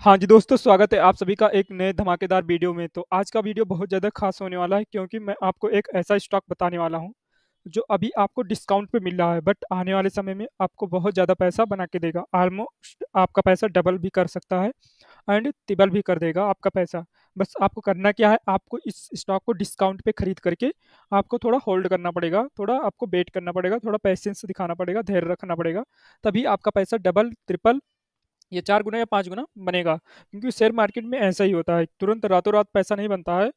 हाँ जी दोस्तों स्वागत है आप सभी का एक नए धमाकेदार वीडियो में तो आज का वीडियो बहुत ज़्यादा खास होने वाला है क्योंकि मैं आपको एक ऐसा स्टॉक बताने वाला हूँ जो अभी आपको डिस्काउंट पे मिल रहा है बट आने वाले समय में आपको बहुत ज़्यादा पैसा बना के देगा ऑलमोस्ट आपका पैसा डबल भी कर सकता है एंड तिबल भी कर देगा आपका पैसा बस आपको करना क्या है आपको इस स्टॉक को डिस्काउंट पे खरीद करके आपको थोड़ा होल्ड करना पड़ेगा थोड़ा आपको वेट करना पड़ेगा थोड़ा पैसेंस दिखाना पड़ेगा धैर्य रखना पड़ेगा तभी आपका पैसा डबल ट्रिपल ये चार गुना या पाँच गुना बनेगा क्योंकि शेयर मार्केट में ऐसा ही होता है तुरंत रातों रात पैसा नहीं बनता है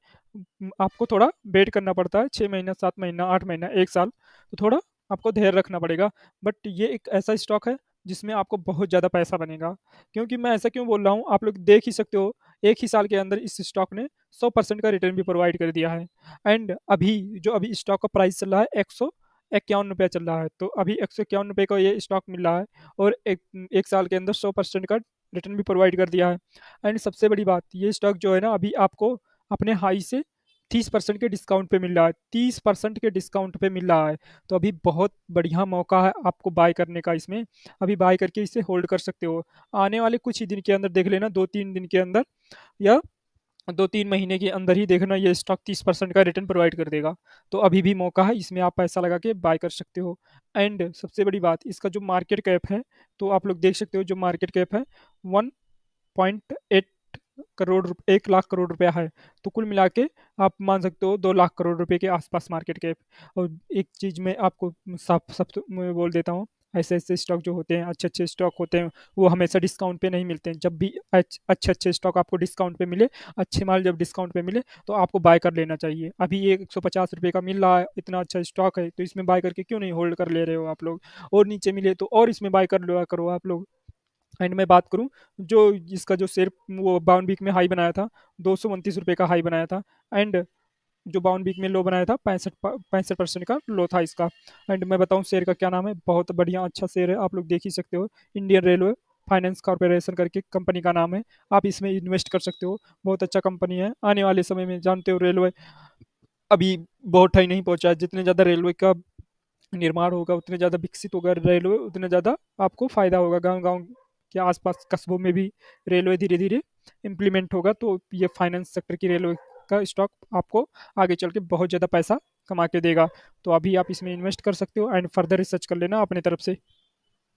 आपको थोड़ा वेट करना पड़ता है छः महीना सात महीना आठ महीना एक साल तो थोड़ा आपको धैर्य रखना पड़ेगा बट ये एक ऐसा स्टॉक है जिसमें आपको बहुत ज़्यादा पैसा बनेगा क्योंकि मैं ऐसा क्यों बोल रहा हूँ आप लोग देख ही सकते हो एक ही साल के अंदर इस स्टॉक ने 100 परसेंट का रिटर्न भी प्रोवाइड कर दिया है एंड अभी जो अभी स्टॉक का प्राइस चल रहा है एक सौ इक्यावन रुपया चल रहा है तो अभी एक सौ इक्यावन रुपये का ये स्टॉक मिल रहा है और एक एक साल के अंदर सौ परसेंट का रिटर्न भी प्रोवाइड कर दिया है एंड सबसे बड़ी बात ये स्टॉक जो है ना अभी आपको अपने हाई से तीस परसेंट के डिस्काउंट पे मिल रहा है तीस परसेंट के डिस्काउंट पे मिल रहा है तो अभी बहुत बढ़िया मौका है आपको बाय करने का इसमें अभी बाय करके इसे होल्ड कर सकते हो आने वाले कुछ ही दिन के अंदर देख लेना दो तीन दिन के अंदर या दो तीन महीने के अंदर ही देखना ये स्टॉक तीस परसेंट का रिटर्न प्रोवाइड कर देगा तो अभी भी मौका है इसमें आप पैसा लगा के बाय कर सकते हो एंड सबसे बड़ी बात इसका जो मार्केट कैप है तो आप लोग देख सकते हो जो मार्केट कैप है वन पॉइंट एट करोड़ एक लाख करोड़ रुपया है तो कुल मिला के आप मान सकते हो दो लाख करोड़ रुपये के आसपास मार्केट कैप और एक चीज़ में आपको साफ सब तो बोल देता हूँ ऐसे ऐसे स्टॉक जो होते हैं अच्छे अच्छे स्टॉक होते हैं वो हमेशा डिस्काउंट पे नहीं मिलते हैं जब भी अच्छे अच्छे स्टॉक आपको डिस्काउंट पे मिले अच्छे माल जब डिस्काउंट पे मिले तो आपको बाय कर लेना चाहिए अभी ये एक सौ पचास रुपये का मिल रहा है इतना अच्छा स्टॉक है तो इसमें बाय करके क्यों नहीं होल्ड कर ले रहे हो आप लोग और नीचे मिले तो और इसमें बाय कर लिया करो आप लोग एंड मैं बात करूं जो इसका जो शेयर वो बाउंड वीक में हाई बनाया था दो सौ उनतीस रुपये का हाई बनाया था एंड जो बावन वीक में लो बनाया था पैंसठ पैंसठ परसेंट का लो था इसका एंड मैं बताऊँ शेयर का क्या नाम है बहुत बढ़िया अच्छा शेयर है आप लोग देख ही सकते हो इंडियन रेलवे फाइनेंस कॉरपोरेशन करके कंपनी का नाम है आप इसमें इन्वेस्ट कर सकते हो बहुत अच्छा कंपनी है आने वाले समय में जानते हो रेलवे अभी बहुत ठाई नहीं पहुंचा जितने ज़्यादा रेलवे का निर्माण होगा उतने ज़्यादा विकसित होगा रेलवे उतने ज़्यादा आपको फ़ायदा होगा गांव गांव के आसपास कस्बों में भी रेलवे धीरे धीरे इम्प्लीमेंट होगा तो ये फाइनेंस सेक्टर की रेलवे का स्टॉक आपको आगे चल के बहुत ज़्यादा पैसा कमा के देगा तो अभी आप इसमें इन्वेस्ट कर सकते हो एंड फर्दर रिसर्च कर लेना अपने तरफ से